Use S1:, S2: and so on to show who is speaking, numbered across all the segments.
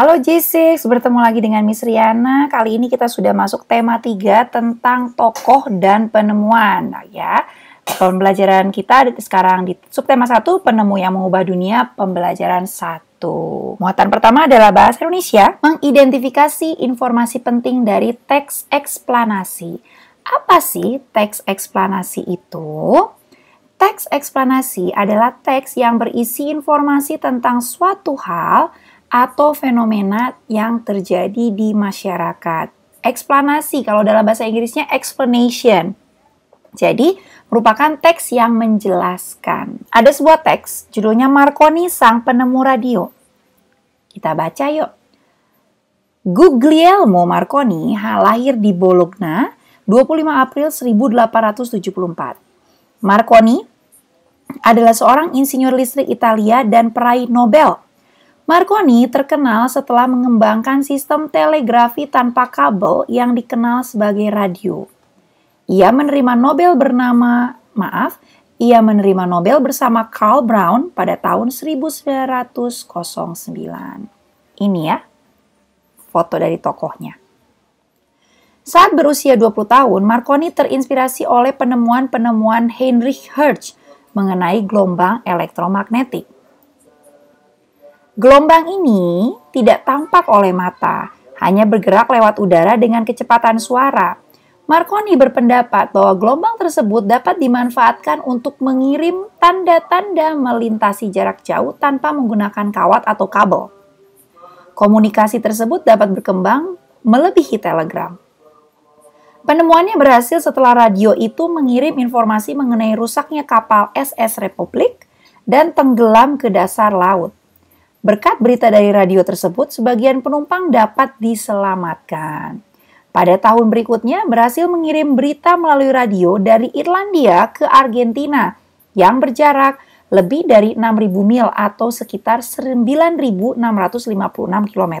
S1: Halo J6, bertemu lagi dengan Miss Riana. Kali ini kita sudah masuk tema 3 tentang tokoh dan penemuan. Nah, ya, pembelajaran kita sekarang di subtema 1, penemu yang mengubah dunia, pembelajaran 1. Muatan pertama adalah bahasa Indonesia, mengidentifikasi informasi penting dari teks eksplanasi. Apa sih teks eksplanasi itu? Teks eksplanasi adalah teks yang berisi informasi tentang suatu hal atau fenomena yang terjadi di masyarakat. Eksplanasi, kalau dalam bahasa Inggrisnya explanation. Jadi, merupakan teks yang menjelaskan. Ada sebuah teks, judulnya Marconi Sang Penemu Radio. Kita baca yuk. Guglielmo Marconi lahir di Bologna 25 April 1874. Marconi adalah seorang insinyur listrik Italia dan peraih Nobel Marconi terkenal setelah mengembangkan sistem telegrafi tanpa kabel yang dikenal sebagai radio. Ia menerima Nobel bernama, maaf, ia menerima Nobel bersama Carl Brown pada tahun 1909. Ini ya, foto dari tokohnya. Saat berusia 20 tahun, Marconi terinspirasi oleh penemuan-penemuan Heinrich Hertz mengenai gelombang elektromagnetik. Gelombang ini tidak tampak oleh mata, hanya bergerak lewat udara dengan kecepatan suara. Marconi berpendapat bahwa gelombang tersebut dapat dimanfaatkan untuk mengirim tanda-tanda melintasi jarak jauh tanpa menggunakan kawat atau kabel. Komunikasi tersebut dapat berkembang melebihi telegram. Penemuannya berhasil setelah radio itu mengirim informasi mengenai rusaknya kapal SS Republik dan tenggelam ke dasar laut. Berkat berita dari radio tersebut, sebagian penumpang dapat diselamatkan. Pada tahun berikutnya, berhasil mengirim berita melalui radio dari Irlandia ke Argentina yang berjarak lebih dari 6.000 mil atau sekitar 9.656 km.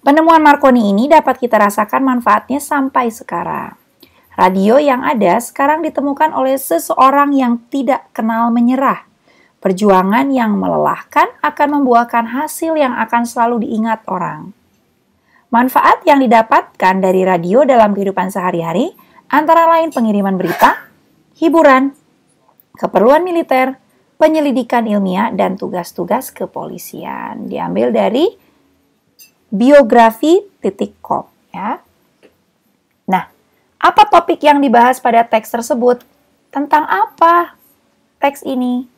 S1: Penemuan Marconi ini dapat kita rasakan manfaatnya sampai sekarang. Radio yang ada sekarang ditemukan oleh seseorang yang tidak kenal menyerah Perjuangan yang melelahkan akan membuahkan hasil yang akan selalu diingat orang. Manfaat yang didapatkan dari radio dalam kehidupan sehari-hari antara lain pengiriman berita, hiburan, keperluan militer, penyelidikan ilmiah, dan tugas-tugas kepolisian. Diambil dari biografi titik Kop. Ya. Nah, apa topik yang dibahas pada teks tersebut? Tentang apa teks ini?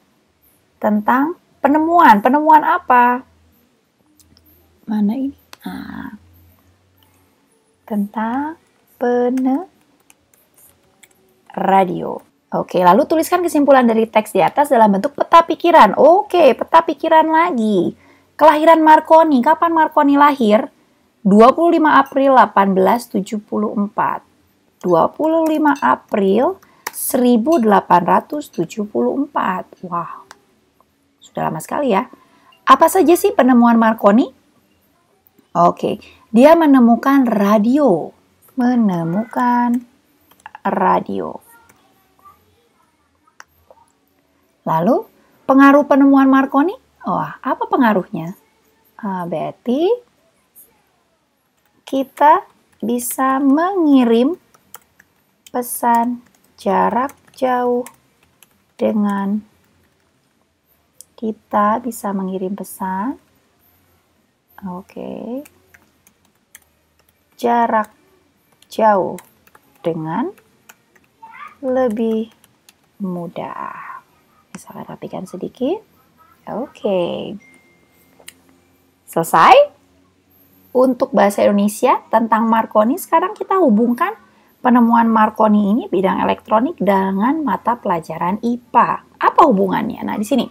S1: tentang penemuan. Penemuan apa? Mana ini? Ah. tentang pene radio. Oke, lalu tuliskan kesimpulan dari teks di atas dalam bentuk peta pikiran. Oke, peta pikiran lagi. Kelahiran Marconi, kapan Marconi lahir? 25 April 1874. 25 April 1874. wow. Sudah lama sekali ya. Apa saja sih penemuan Marconi? Oke, dia menemukan radio. Menemukan radio. Lalu, pengaruh penemuan Marconi? Wah, apa pengaruhnya? Ah, berarti kita bisa mengirim pesan jarak jauh dengan kita bisa mengirim pesan. Oke. Okay. Jarak jauh dengan lebih mudah. Misalkan rapikan sedikit. Oke. Okay. Selesai. Untuk bahasa Indonesia tentang Marconi, sekarang kita hubungkan penemuan Marconi ini bidang elektronik dengan mata pelajaran IPA. Apa hubungannya? Nah, di sini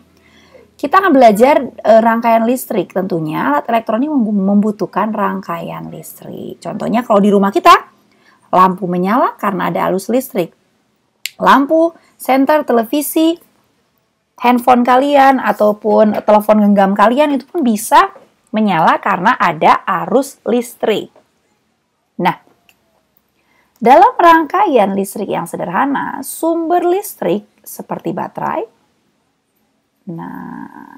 S1: kita akan belajar e, rangkaian listrik tentunya. Alat elektronik membutuhkan rangkaian listrik. Contohnya kalau di rumah kita, lampu menyala karena ada alus listrik. Lampu, senter, televisi, handphone kalian ataupun telepon genggam kalian itu pun bisa menyala karena ada arus listrik. Nah, dalam rangkaian listrik yang sederhana, sumber listrik seperti baterai, Nah,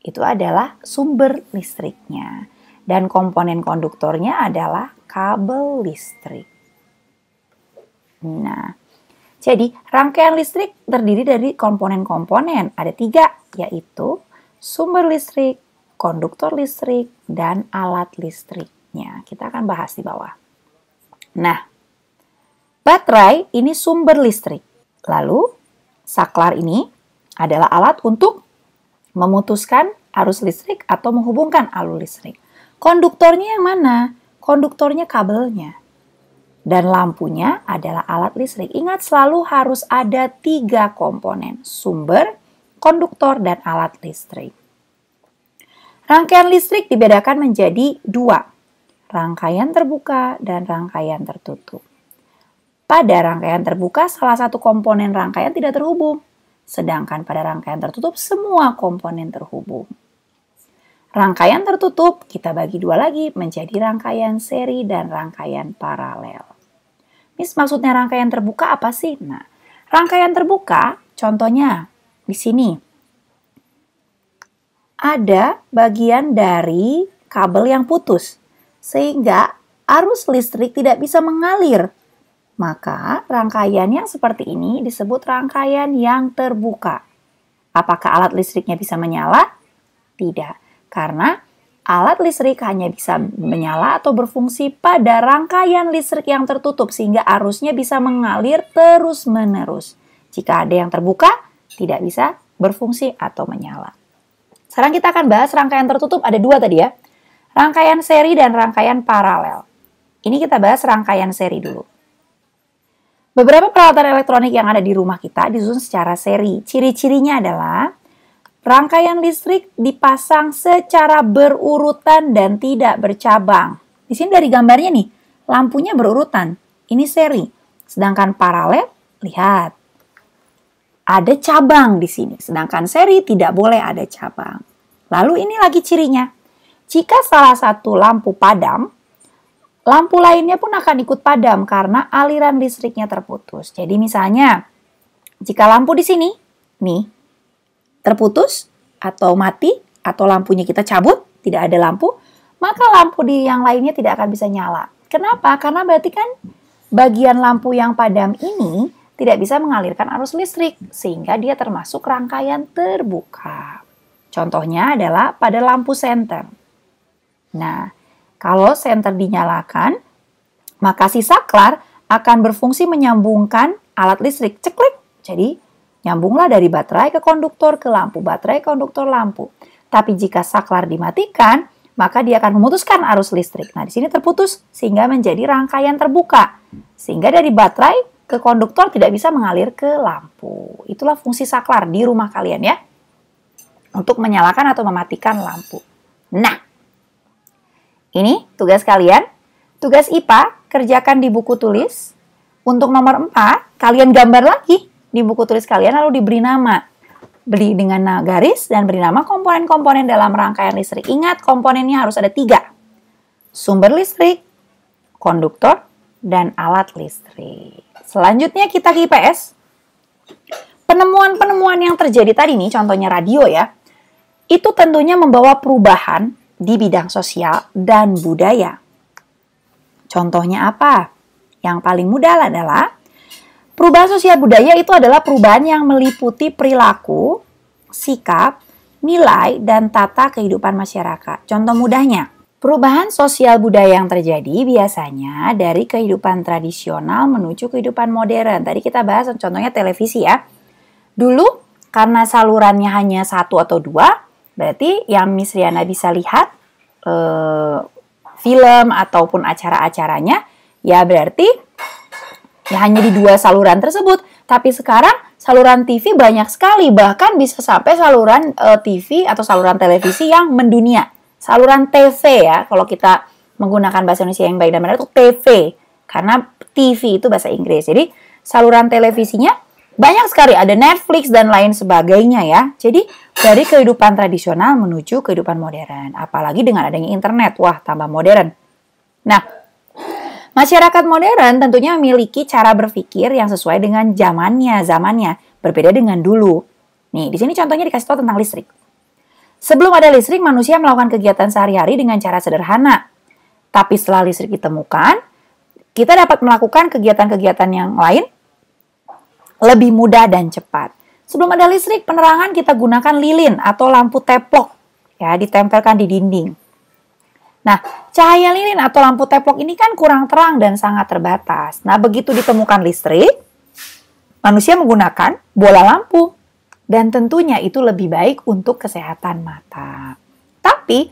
S1: itu adalah sumber listriknya dan komponen konduktornya adalah kabel listrik. Nah, jadi rangkaian listrik terdiri dari komponen-komponen. Ada tiga, yaitu sumber listrik, konduktor listrik, dan alat listriknya. Kita akan bahas di bawah. Nah, baterai ini sumber listrik. Lalu, saklar ini adalah alat untuk memutuskan arus listrik atau menghubungkan alur listrik. Konduktornya yang mana? Konduktornya kabelnya. Dan lampunya adalah alat listrik. Ingat selalu harus ada tiga komponen, sumber, konduktor, dan alat listrik. Rangkaian listrik dibedakan menjadi dua, rangkaian terbuka dan rangkaian tertutup. Pada rangkaian terbuka, salah satu komponen rangkaian tidak terhubung, Sedangkan pada rangkaian tertutup semua komponen terhubung. Rangkaian tertutup kita bagi dua lagi menjadi rangkaian seri dan rangkaian paralel. Mis maksudnya rangkaian terbuka apa sih? Nah, rangkaian terbuka contohnya di sini ada bagian dari kabel yang putus sehingga arus listrik tidak bisa mengalir maka, rangkaian yang seperti ini disebut rangkaian yang terbuka. Apakah alat listriknya bisa menyala? Tidak, karena alat listrik hanya bisa menyala atau berfungsi pada rangkaian listrik yang tertutup sehingga arusnya bisa mengalir terus-menerus. Jika ada yang terbuka, tidak bisa berfungsi atau menyala. Sekarang kita akan bahas rangkaian tertutup ada dua tadi ya. Rangkaian seri dan rangkaian paralel. Ini kita bahas rangkaian seri dulu. Beberapa peralatan elektronik yang ada di rumah kita disusun secara seri. Ciri-cirinya adalah rangkaian listrik dipasang secara berurutan dan tidak bercabang. Di sini dari gambarnya nih, lampunya berurutan. Ini seri. Sedangkan paralel, lihat. Ada cabang di sini. Sedangkan seri tidak boleh ada cabang. Lalu ini lagi cirinya. Jika salah satu lampu padam, lampu lainnya pun akan ikut padam karena aliran listriknya terputus. Jadi misalnya, jika lampu di sini, nih, terputus atau mati, atau lampunya kita cabut, tidak ada lampu, maka lampu di yang lainnya tidak akan bisa nyala. Kenapa? Karena berarti kan bagian lampu yang padam ini tidak bisa mengalirkan arus listrik, sehingga dia termasuk rangkaian terbuka. Contohnya adalah pada lampu senter. Nah, kalau senter dinyalakan, maka si saklar akan berfungsi menyambungkan alat listrik. Ceklik. Jadi, nyambunglah dari baterai ke konduktor ke lampu, baterai ke konduktor lampu. Tapi jika saklar dimatikan, maka dia akan memutuskan arus listrik. Nah, di sini terputus sehingga menjadi rangkaian terbuka. Sehingga dari baterai ke konduktor tidak bisa mengalir ke lampu. Itulah fungsi saklar di rumah kalian ya. Untuk menyalakan atau mematikan lampu. Nah, ini tugas kalian. Tugas IPA kerjakan di buku tulis. Untuk nomor 4, kalian gambar lagi di buku tulis kalian lalu diberi nama. Beli dengan garis dan beri nama komponen-komponen dalam rangkaian listrik. Ingat, komponennya harus ada tiga. Sumber listrik, konduktor, dan alat listrik. Selanjutnya kita ke IPS. Penemuan-penemuan yang terjadi tadi nih, contohnya radio ya, itu tentunya membawa perubahan di bidang sosial dan budaya. Contohnya apa? Yang paling mudah adalah perubahan sosial budaya itu adalah perubahan yang meliputi perilaku, sikap, nilai, dan tata kehidupan masyarakat. Contoh mudahnya, perubahan sosial budaya yang terjadi biasanya dari kehidupan tradisional menuju kehidupan modern. Tadi kita bahas contohnya televisi ya. Dulu karena salurannya hanya satu atau dua, Berarti yang Miss Riana bisa lihat eh, film ataupun acara-acaranya ya berarti ya hanya di dua saluran tersebut. Tapi sekarang saluran TV banyak sekali, bahkan bisa sampai saluran eh, TV atau saluran televisi yang mendunia. Saluran TV ya, kalau kita menggunakan bahasa Indonesia yang baik dan benar itu TV. Karena TV itu bahasa Inggris. Jadi saluran televisinya banyak sekali ada Netflix dan lain sebagainya ya. Jadi dari kehidupan tradisional menuju kehidupan modern, apalagi dengan adanya internet, wah tambah modern. Nah, masyarakat modern tentunya memiliki cara berpikir yang sesuai dengan zamannya, zamannya berbeda dengan dulu. Nih, di sini contohnya dikasih tahu tentang listrik. Sebelum ada listrik, manusia melakukan kegiatan sehari-hari dengan cara sederhana. Tapi setelah listrik ditemukan, kita dapat melakukan kegiatan-kegiatan yang lain lebih mudah dan cepat. Sebelum ada listrik, penerangan kita gunakan lilin atau lampu teplok ya, ditempelkan di dinding. Nah, cahaya lilin atau lampu teplok ini kan kurang terang dan sangat terbatas. Nah, begitu ditemukan listrik, manusia menggunakan bola lampu dan tentunya itu lebih baik untuk kesehatan mata. Tapi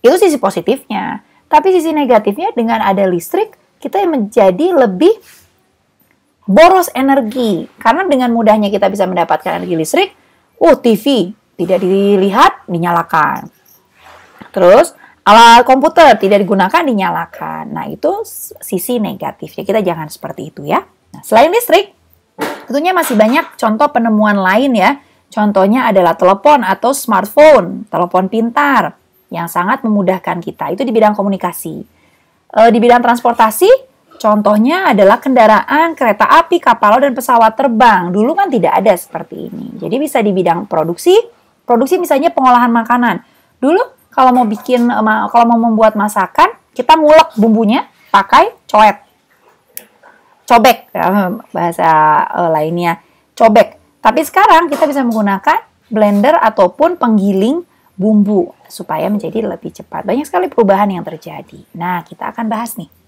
S1: itu sisi positifnya. Tapi sisi negatifnya dengan ada listrik kita menjadi lebih boros energi karena dengan mudahnya kita bisa mendapatkan energi listrik. Uh, TV tidak dilihat dinyalakan. Terus alat komputer tidak digunakan dinyalakan. Nah, itu sisi negatifnya. Kita jangan seperti itu ya. Nah, selain listrik, tentunya masih banyak contoh penemuan lain ya. Contohnya adalah telepon atau smartphone, telepon pintar yang sangat memudahkan kita. Itu di bidang komunikasi. Eh, di bidang transportasi, Contohnya adalah kendaraan, kereta api, kapal, dan pesawat terbang. Dulu kan tidak ada seperti ini. Jadi bisa di bidang produksi, produksi misalnya pengolahan makanan. Dulu kalau mau bikin, eh, kalau mau membuat masakan, kita ngulek bumbunya pakai coet. Cobek, ya, hmm, bahasa eh, lainnya. Cobek. Tapi sekarang kita bisa menggunakan blender ataupun penggiling bumbu supaya menjadi lebih cepat. Banyak sekali perubahan yang terjadi. Nah, kita akan bahas nih.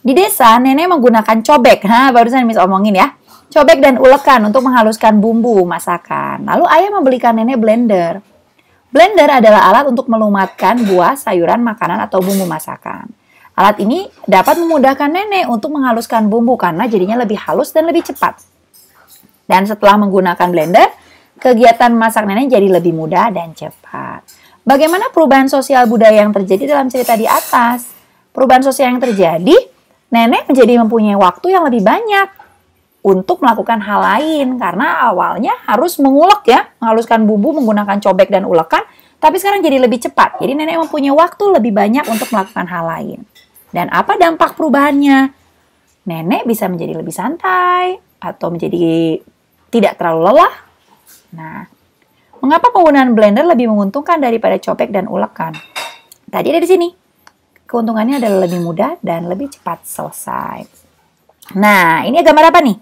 S1: Di desa, nenek menggunakan cobek. Ha, barusan Miss omongin ya. Cobek dan ulekan untuk menghaluskan bumbu masakan. Lalu ayah membelikan nenek blender. Blender adalah alat untuk melumatkan buah, sayuran, makanan, atau bumbu masakan. Alat ini dapat memudahkan nenek untuk menghaluskan bumbu karena jadinya lebih halus dan lebih cepat. Dan setelah menggunakan blender, kegiatan masak nenek jadi lebih mudah dan cepat. Bagaimana perubahan sosial budaya yang terjadi dalam cerita di atas? Perubahan sosial yang terjadi nenek menjadi mempunyai waktu yang lebih banyak untuk melakukan hal lain karena awalnya harus mengulek ya, menghaluskan bumbu menggunakan cobek dan ulekan, tapi sekarang jadi lebih cepat. Jadi nenek mempunyai waktu lebih banyak untuk melakukan hal lain. Dan apa dampak perubahannya? Nenek bisa menjadi lebih santai atau menjadi tidak terlalu lelah. Nah, mengapa penggunaan blender lebih menguntungkan daripada cobek dan ulekan? Tadi ada di sini. Keuntungannya adalah lebih mudah dan lebih cepat selesai. Nah, ini gambar apa nih?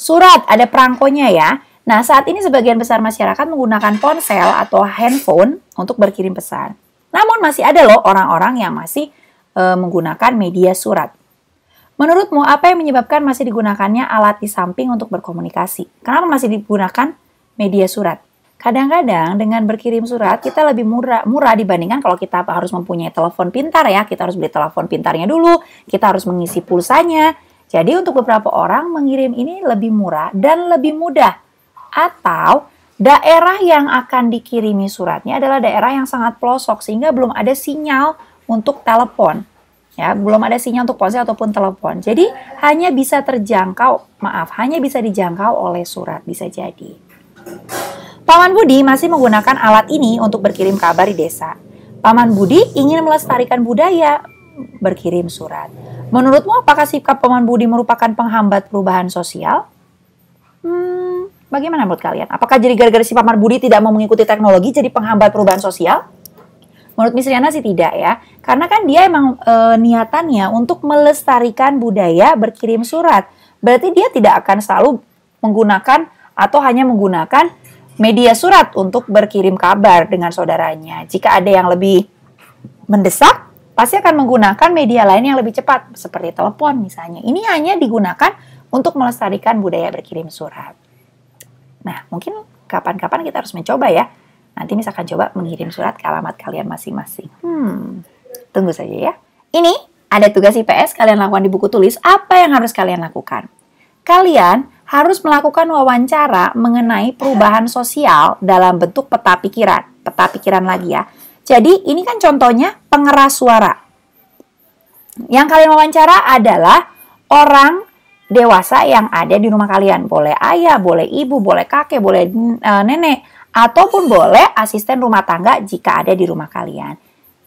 S1: Surat, ada perangkonya ya. Nah, saat ini sebagian besar masyarakat menggunakan ponsel atau handphone untuk berkirim pesan. Namun masih ada loh orang-orang yang masih e, menggunakan media surat. Menurutmu apa yang menyebabkan masih digunakannya alat di samping untuk berkomunikasi? Kenapa masih digunakan media surat? Kadang-kadang dengan berkirim surat kita lebih murah murah dibandingkan kalau kita harus mempunyai telepon pintar ya. Kita harus beli telepon pintarnya dulu, kita harus mengisi pulsanya. Jadi untuk beberapa orang mengirim ini lebih murah dan lebih mudah. Atau daerah yang akan dikirimi suratnya adalah daerah yang sangat pelosok sehingga belum ada sinyal untuk telepon. Ya, belum ada sinyal untuk ponsel ataupun telepon. Jadi hanya bisa terjangkau, maaf, hanya bisa dijangkau oleh surat bisa jadi. Paman Budi masih menggunakan alat ini untuk berkirim kabar di desa. Paman Budi ingin melestarikan budaya berkirim surat. Menurutmu apakah sikap Paman Budi merupakan penghambat perubahan sosial? Hmm, bagaimana menurut kalian? Apakah jadi gara-gara si Paman Budi tidak mau mengikuti teknologi jadi penghambat perubahan sosial? Menurut Miss Riana sih tidak ya, karena kan dia emang e, niatannya untuk melestarikan budaya berkirim surat. Berarti dia tidak akan selalu menggunakan atau hanya menggunakan media surat untuk berkirim kabar dengan saudaranya. Jika ada yang lebih mendesak, pasti akan menggunakan media lain yang lebih cepat, seperti telepon misalnya. Ini hanya digunakan untuk melestarikan budaya berkirim surat. Nah, mungkin kapan-kapan kita harus mencoba ya. Nanti misalkan coba mengirim surat ke alamat kalian masing-masing. Hmm, tunggu saja ya. Ini ada tugas IPS kalian lakukan di buku tulis, apa yang harus kalian lakukan? Kalian harus melakukan wawancara mengenai perubahan sosial dalam bentuk peta pikiran. Peta pikiran lagi ya. Jadi ini kan contohnya pengeras suara. Yang kalian wawancara adalah orang dewasa yang ada di rumah kalian. Boleh ayah, boleh ibu, boleh kakek, boleh e, nenek, ataupun boleh asisten rumah tangga jika ada di rumah kalian.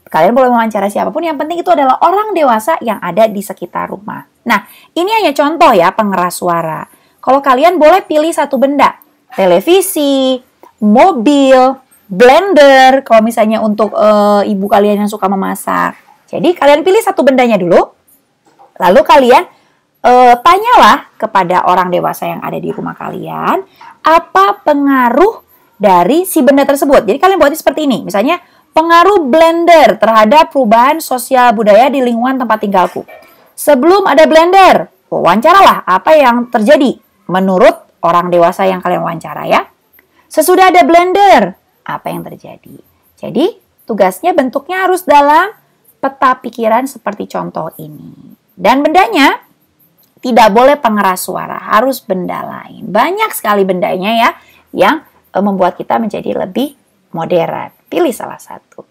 S1: Kalian boleh wawancara siapapun, yang penting itu adalah orang dewasa yang ada di sekitar rumah. Nah, ini hanya contoh ya pengeras suara. Kalau kalian boleh pilih satu benda, televisi, mobil, blender kalau misalnya untuk uh, ibu kalian yang suka memasak. Jadi kalian pilih satu bendanya dulu. Lalu kalian uh, tanyalah kepada orang dewasa yang ada di rumah kalian apa pengaruh dari si benda tersebut. Jadi kalian buatnya seperti ini. Misalnya pengaruh blender terhadap perubahan sosial budaya di lingkungan tempat tinggalku. Sebelum ada blender, wawancaralah apa yang terjadi. Menurut orang dewasa yang kalian wawancara ya. Sesudah ada blender, apa yang terjadi? Jadi, tugasnya bentuknya harus dalam peta pikiran seperti contoh ini. Dan bendanya tidak boleh pengeras suara, harus benda lain. Banyak sekali bendanya ya yang eh, membuat kita menjadi lebih modern. Pilih salah satu.